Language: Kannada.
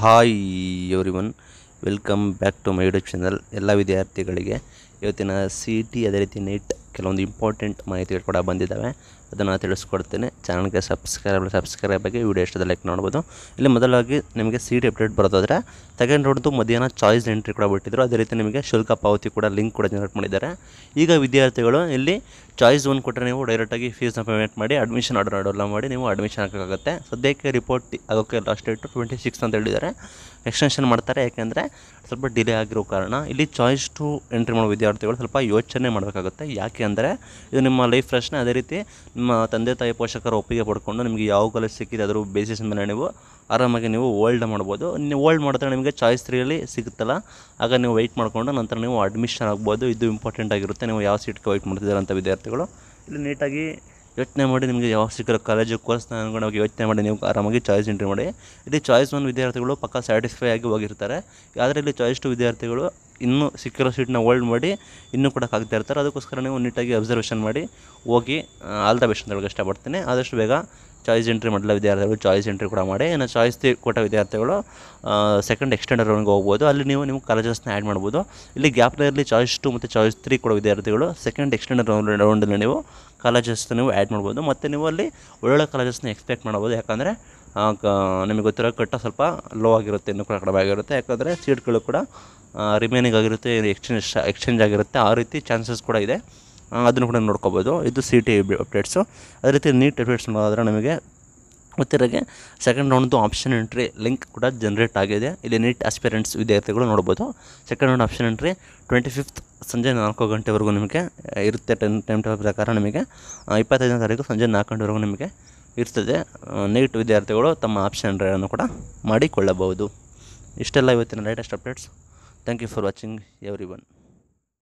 hi everyone welcome back to my YouTube channel ಎಲ್ಲ ವಿದ್ಯಾರ್ಥಿಗಳಿಗೆ ಇವತ್ತಿನ ಸಿ ಟಿ ಅದೇ ರೀತಿ ನೀಟ್ ಕೆಲವೊಂದು ಇಂಪಾರ್ಟೆಂಟ್ ಮಾಹಿತಿಗಳು ಕೂಡ ಬಂದಿದ್ದಾವೆ ಅದನ್ನು ತಿಳಿಸ್ಕೊಡ್ತೇನೆ ಚಾನಲ್ಗೆ ಸಬ್ಸ್ಕ್ರೈಬ್ ಸಬ್ಸ್ಕ್ರೈಬ್ ಆಗಿ ವೀಡಿಯೋ ಇಷ್ಟದ ಲೈಕ್ ನೋಡ್ಬೋದು ಇಲ್ಲಿ ಮೊದಲಾಗಿ ನಿಮಗೆ ಸೀಟ್ ಅಪ್ಡೇಟ್ ಬರೋದಾದರೆ ತಗೊಂಡು ನೋಡೋದು ಮಧ್ಯಾಹ್ನ ಚಾಯ್ಸ್ ಎಂಟ್ರಿ ಕೂಡ ಬಿಟ್ಟಿದ್ರು ಅದೇ ರೀತಿ ನಿಮಗೆ ಶುಲ್ಕ ಪಾವತಿ ಕೂಡ ಲಿಂಕ್ ಕೂಡ ಜನರೇಟ್ ಮಾಡಿದ್ದಾರೆ ಈಗ ವಿದ್ಯಾರ್ಥಿಗಳು ಇಲ್ಲಿ ಚಾಯ್ಸ್ ಒಂದು ಕೊಟ್ಟರೆ ನೀವು ಡೈರೆಕ್ಟಾಗಿ ಫೀಸ್ನ ಪೇಮೆಂಟ್ ಮಾಡಿ ಅಡ್ಮಿಷನ್ ಆರ್ಡರ್ ಆಡೋಲ್ಲ ಮಾಡಿ ನೀವು ಅಡ್ಮಿಷನ್ ಹಾಕೋಕ್ಕಾಗುತ್ತೆ ಸದ್ಯಕ್ಕೆ ರಿಪೋರ್ಟ್ ಆಗೋಕ್ಕೆ ಲಾಸ್ಟ್ ಡೇಟ್ ಟ್ವೆಂಟಿ ಸಿಕ್ಸ್ ಅಂತ ಹೇಳಿದ್ದಾರೆ ಎಕ್ಸ್ಟೆನ್ಷನ್ ಮಾಡ್ತಾರೆ ಯಾಕೆಂದರೆ ಸ್ವಲ್ಪ ಡಿಲೇ ಆಗಿರೋ ಕಾರಣ ಇಲ್ಲಿ ಚಾಯ್ಸ್ ಟು ಎಂಟ್ರಿ ಮಾಡೋ ವಿದ್ಯಾರ್ಥಿಗಳು ಸ್ವಲ್ಪ ಯೋಚನೆ ಮಾಡಬೇಕಾಗುತ್ತೆ ಯಾಕೆ ಅಂದರೆ ಇದು ನಿಮ್ಮ ಲೈಫ್ ಪ್ರಶ್ನೆ ಅದೇ ರೀತಿ ನಿಮ್ಮ ತಂದೆ ತಾಯಿ ಪೋಷಕರ ಒಪ್ಪಿಗೆ ಪಡ್ಕೊಂಡು ನಿಮಗೆ ಯಾವ ಕಾಲೇಜ್ ಸಿಕ್ಕಿದೆ ಅದರ ಬೇಸಿಸ್ ಮೇಲೆ ನೀವು ಆರಾಮಾಗಿ ನೀವು ಓಲ್ಡ್ ಮಾಡ್ಬೋದು ನೀವು ಓಲ್ಡ್ ಮಾಡಿದ್ರೆ ನಿಮಗೆ ಚಾಯ್ಸ್ ತ್ರೀಯಲ್ಲಿ ಸಿಗುತ್ತಲ್ಲ ಆಗ ನೀವು ವೆಯ್ಟ್ ಮಾಡಿಕೊಂಡು ನಂತರ ನೀವು ಅಡ್ಮಿಷನ್ ಆಗ್ಬೋದು ಇದು ಇಂಪಾರ್ಟೆಂಟ್ ಆಗಿರುತ್ತೆ ನೀವು ಯಾವ ಸೀಟ್ಗೆ ವೆಯ್ಟ್ ಮಾಡ್ತಿದ್ದಾರೆ ಅಂತ ವಿದ್ಯಾರ್ಥಿಗಳು ಇಲ್ಲಿ ನೀಟಾಗಿ ಯೋಚನೆ ಮಾಡಿ ನಿಮಗೆ ಯಾವ ಸಿಕ್ಕಿರೋ ಕಾಲೇಜು ಕೋರ್ಸ್ನ ಅನುಗುಣವಾಗಿ ಯೋಚನೆ ಮಾಡಿ ನೀವು ಆರಾಮಾಗಿ ಚಾಯ್ಸ್ ಎಂಟ್ರಿ ಮಾಡಿ ಇಲ್ಲಿ ಚಾಯ್ಸ್ ಒನ್ ವಿದ್ಯಾರ್ಥಿಗಳು ಪಕ್ಕ ಸ್ಯಾಟಿಸ್ಫೈ ಆಗಿ ಹೋಗಿರ್ತಾರೆ ಆದರೆ ಇಲ್ಲಿ ಚಾಯ್ಸ್ ಟು ವಿದ್ಯಾರ್ಥಿಗಳು ಇನ್ನೂ ಸಿಕ್ಕಿರೋ ಸೀಟ್ನ ಓಲ್ಡ್ ಮಾಡಿ ಇನ್ನೂ ಕೂಡ ಕಾಗ್ತಾ ಇರ್ತಾರೆ ಅದಕ್ಕೋಸ್ಕರ ನೀವು ನೀಟಾಗಿ ಅಬ್ಸರ್ವೇಷನ್ ಮಾಡಿ ಹೋಗಿ ಆಲ್ ದ ಬೆಸ್ಟ್ ಅಂತ ಇಷ್ಟಪಡ್ತೀನಿ ಆದಷ್ಟು ಬೇಗ ಚಾಯ್ಸ್ ಎಂಟ್ರಿ ಮಾಡಲ ವಿದ್ಯಾರ್ಥಿಗಳು ಚಾಯ್ಸ್ ಎಂಟ್ರಿ ಕೂಡ ಮಾಡಿ ಇನ್ನು ಚಾಯ್ಸ್ ಕೊಟ್ಟ ವಿದ್ಯಾರ್ಥಿಗಳು ಸೆಕೆಂಡ್ ಎಕ್ಸ್ಟೆಂಡರ್ ರನ್ಗೆ ಹೋಗ್ಬೋದು ಅಲ್ಲಿ ನೀವು ನಿಮ್ಮ ಕಾಲೇಜಸ್ನ ಆ್ಯಡ್ ಮಾಡ್ಬೋದು ಇಲ್ಲಿ ಗ್ಯಾಪ್ನಲ್ಲಿ ಚಾಯ್ಸ್ ಟು ಮತ್ತು ಚಾಯ್ಸ್ ತ್ರೀ ಕೊಡೋ ವಿದ್ಯಾರ್ಥಿಗಳು ಸೆಕೆಂಡ್ ಎಕ್ಸ್ಟೆಂಡರ್ ರೌಂಡಲ್ಲಿ ನೀವು ಕಾಲೇಜಸ್ನ ನೀವು ಆ್ಯಡ್ ಮಾಡ್ಬೋದು ಮತ್ತು ನೀವು ಅಲ್ಲಿ ಒಳ್ಳೊಳ್ಳೆ ಕಾಲೇಜಸ್ನ ಎಕ್ಸ್ಪೆಕ್ಟ್ ಮಾಡ್ಬೋದು ಯಾಕಂದರೆ ನಿಮಗೆ ಗೊತ್ತಿರೋ ಕಟ್ಟ ಸ್ವಲ್ಪ ಲೋ ಆಗಿರುತ್ತೆ ಇನ್ನೂ ಕೂಡ ಕಡಿಮೆ ಆಗಿರುತ್ತೆ ಯಾಕಂದರೆ ಸೀಟ್ಗಳು ಕೂಡ ರಿಮೈನಿಂಗ್ ಆಗಿರುತ್ತೆ ಎಕ್ಸ್ಚೇಂಜ್ ಎಕ್ಸ್ಚೇಂಜ್ ಆಗಿರುತ್ತೆ ಆ ರೀತಿ ಚಾನ್ಸಸ್ ಕೂಡ ಇದೆ ಅದನ್ನು ಕೂಡ ನೋಡ್ಕೋಬೋದು ಇದು ಸಿ ಟಿ ಅಪ್ಡೇಟ್ಸು ಅದೇ ರೀತಿ ನೀಟ್ ಅಪ್ಡೇಟ್ಸ್ ನೋಡೋದಾದ್ರೆ ನಮಗೆ ಗೊತ್ತಿರೋಗೆ ಸೆಕೆಂಡ್ ರೌಂಡ್ದು ಆಪ್ಷನ್ ಎಂಟ್ರಿ ಲಿಂಕ್ ಕೂಡ ಜನ್ರೇಟ್ ಆಗಿದೆ ಇಲ್ಲಿ ನೀಟ್ ಆಸ್ಪಿರೆಂಟ್ಸ್ ವಿದ್ಯಾರ್ಥಿಗಳು ನೋಡ್ಬೋದು second round option entry twenty fifth ಸಂಜೆ ನಾಲ್ಕು ಗಂಟೆವರೆಗೂ ನಿಮಗೆ ಇರುತ್ತೆ ಟೆನ್ ಟೈಮ್ ಟೇಬಲ್ ಪ್ರಕಾರ ನಿಮಗೆ ಇಪ್ಪತ್ತೈದನೇ ತಾರೀಕು ಸಂಜೆ ನಾಲ್ಕು ಗಂಟೆವರೆಗೂ ನಿಮಗೆ ಇರ್ತದೆ ನೀಟ್ ವಿದ್ಯಾರ್ಥಿಗಳು ತಮ್ಮ ಆಪ್ಷನ್ ಕೂಡ ಮಾಡಿಕೊಳ್ಳಬಹುದು ಇಷ್ಟೆಲ್ಲ ಇವತ್ತಿನ latest updates thank you for watching every one